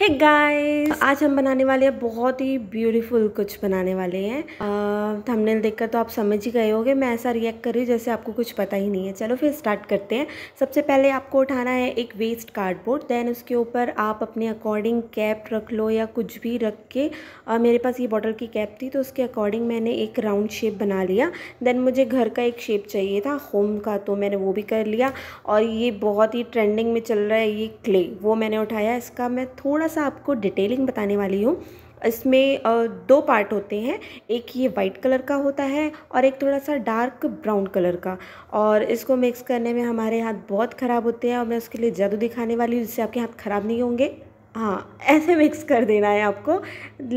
हे hey guys तो आज हम बनाने वाले हैं बहुत ही ब्यूटीफुल कुछ बनाने वाले हैं थंबनेल देखकर तो आप समझ ही गए होंगे मैं ऐसा रिएक्ट कर रही हूँ जैसे आपको कुछ पता ही नहीं है चलो फिर स्टार्ट करते हैं सबसे पहले आपको उठाना है एक वेस्ट कार्डबोर्ड देन उसके ऊपर आप अपने अकॉर्डिंग कैप रख लो या कुछ भी रख के आ, मेरे पास ये बॉटल की कैप थी तो उसके अकॉर्डिंग मैंने एक राउंड शेप बना लिया देन मुझे घर का एक शेप चाहिए था होम का तो मैंने वो भी कर लिया और ये बहुत ही ट्रेंडिंग में चल रहा है ये क्ले वो मैंने उठाया इसका मैं थोड़ा थोड़ा सा आपको डिटेलिंग बताने वाली हूँ इसमें दो पार्ट होते हैं एक ये वाइट कलर का होता है और एक थोड़ा सा डार्क ब्राउन कलर का और इसको मिक्स करने में हमारे हाथ बहुत ख़राब होते हैं और मैं उसके लिए जादू दिखाने वाली हूँ जिससे आपके हाथ ख़राब नहीं होंगे हाँ ऐसे मिक्स कर देना है आपको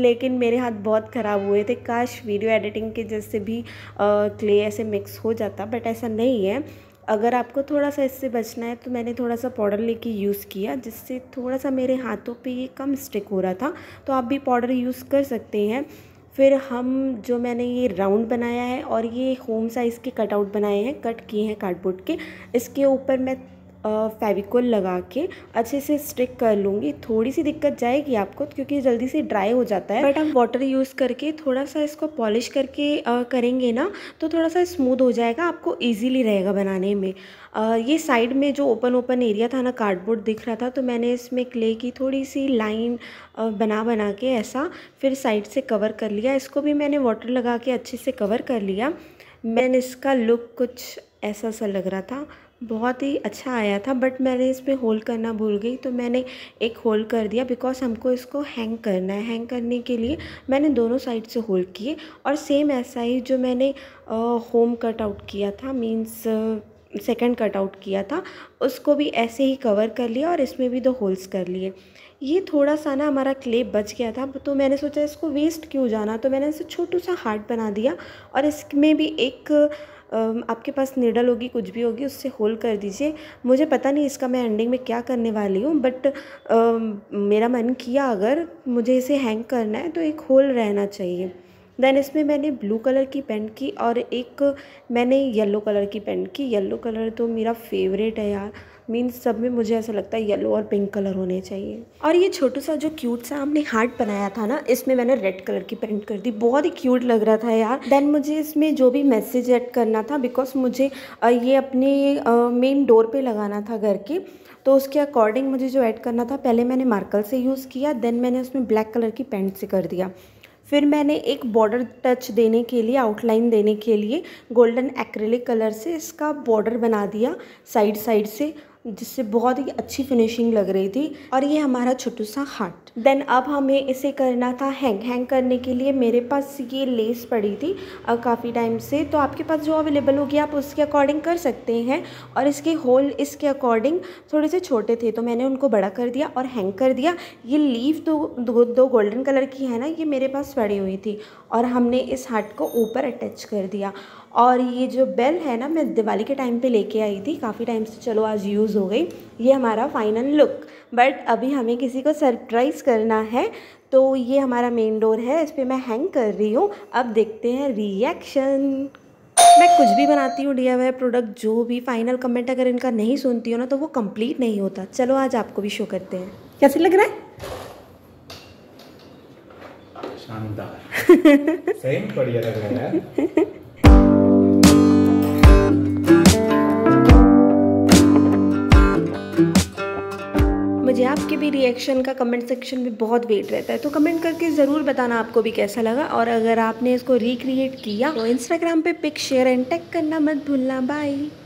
लेकिन मेरे हाथ बहुत ख़राब हुए थे काश वीडियो एडिटिंग के जैसे भी क्ले ऐसे मिक्स हो जाता बट ऐसा नहीं है अगर आपको थोड़ा सा इससे बचना है तो मैंने थोड़ा सा पाउडर लेके यूज़ किया जिससे थोड़ा सा मेरे हाथों पे ये कम स्टिक हो रहा था तो आप भी पाउडर यूज़ कर सकते हैं फिर हम जो मैंने ये राउंड बनाया है और ये होम साइज़ के कटआउट बनाए हैं कट किए हैं कार्डबोर्ड के इसके ऊपर मैं फेविकोल लगा के अच्छे से स्टिक कर लूँगी थोड़ी सी दिक्कत जाएगी आपको क्योंकि जल्दी से ड्राई हो जाता है बट हम वाटर यूज़ करके थोड़ा सा इसको पॉलिश करके आ, करेंगे ना तो थोड़ा सा स्मूथ हो जाएगा आपको ईजीली रहेगा बनाने में आ, ये साइड में जो ओपन ओपन एरिया था ना कार्डबोर्ड दिख रहा था तो मैंने इसमें क्ले की थोड़ी सी लाइन बना बना के ऐसा फिर साइड से कवर कर लिया इसको भी मैंने वाटर लगा के अच्छे से कवर कर लिया मैंने इसका लुक कुछ ऐसा सा लग रहा था बहुत ही अच्छा आया था बट मैंने इस पर होल करना भूल गई तो मैंने एक होल कर दिया बिकॉज हमको इसको हैंग करना है हैंग करने के लिए मैंने दोनों साइड से होल किए और सेम ऐसा ही जो मैंने होम कट आउट किया था मीन्स सेकंड आउट किया था उसको भी ऐसे ही कवर कर लिया और इसमें भी दो होल्स कर लिए ये थोड़ा सा ना हमारा क्ले बच गया था तो मैंने सोचा इसको वेस्ट क्यों जाना तो मैंने इसे छोटू सा हार्ट बना दिया और इसमें भी एक आपके पास निडल होगी कुछ भी होगी उससे होल कर दीजिए मुझे पता नहीं इसका मैं एंडिंग में क्या करने वाली हूँ बट मेरा मन किया अगर मुझे इसे हैंग करना है तो एक होल रहना चाहिए देन इसमें मैंने ब्लू कलर की पेंट की और एक मैंने येलो कलर की पेंट की येलो कलर तो मेरा फेवरेट है यार मीन्स सब में मुझे ऐसा लगता है येलो और पिंक कलर होने चाहिए और ये छोटू सा जो क्यूट सा हमने हार्ट बनाया था ना इसमें मैंने रेड कलर की पेंट कर दी बहुत ही क्यूट लग रहा था यार देन मुझे इसमें जो भी मैसेज ऐड करना था बिकॉज मुझे ये अपने मेन डोर पे लगाना था घर के तो उसके अकॉर्डिंग मुझे जो ऐड करना था पहले मैंने मार्कल से यूज़ किया देन मैंने उसमें ब्लैक कलर की पेंट से कर दिया फिर मैंने एक बॉर्डर टच देने के लिए आउटलाइन देने के लिए गोल्डन एक्रेलिक कलर से इसका बॉर्डर बना दिया साइड साइड से जिससे बहुत ही अच्छी फिनिशिंग लग रही थी और ये हमारा छोटू सा हार्ट देन अब हमें इसे करना था हैंग हैंग करने के लिए मेरे पास ये लेस पड़ी थी काफ़ी टाइम से तो आपके पास जो अवेलेबल होगी आप उसके अकॉर्डिंग कर सकते हैं और इसके होल इसके अकॉर्डिंग थोड़े से छोटे थे तो मैंने उनको बड़ा कर दिया और हैंग कर दिया ये लीव दो दो, दो गोल्डन कलर की है ना ये मेरे पास पड़ी हुई थी और हमने इस हार्ट को ऊपर अटैच कर दिया और ये जो बेल है ना मैं दिवाली के टाइम पे लेके आई थी काफ़ी टाइम से चलो आज यूज़ हो गई ये हमारा फाइनल लुक बट अभी हमें किसी को सरप्राइज़ करना है तो ये हमारा मेन डोर है इस पर मैं हैंग कर रही हूँ अब देखते हैं रिएक्शन मैं कुछ भी बनाती हूँ डिया प्रोडक्ट जो भी फाइनल कमेंट अगर इनका नहीं सुनती हो ना तो वो कम्प्लीट नहीं होता चलो आज आपको भी शो करते हैं कैसे लग रहा है शानदार सेम बढ़िया लग रहा है आपके भी रिएक्शन का कमेंट सेक्शन में बहुत वेट रहता है तो कमेंट करके ज़रूर बताना आपको भी कैसा लगा और अगर आपने इसको रिक्रिएट किया तो इंस्टाग्राम पे पिक शेयर एंड टैग करना मत भूलना बाई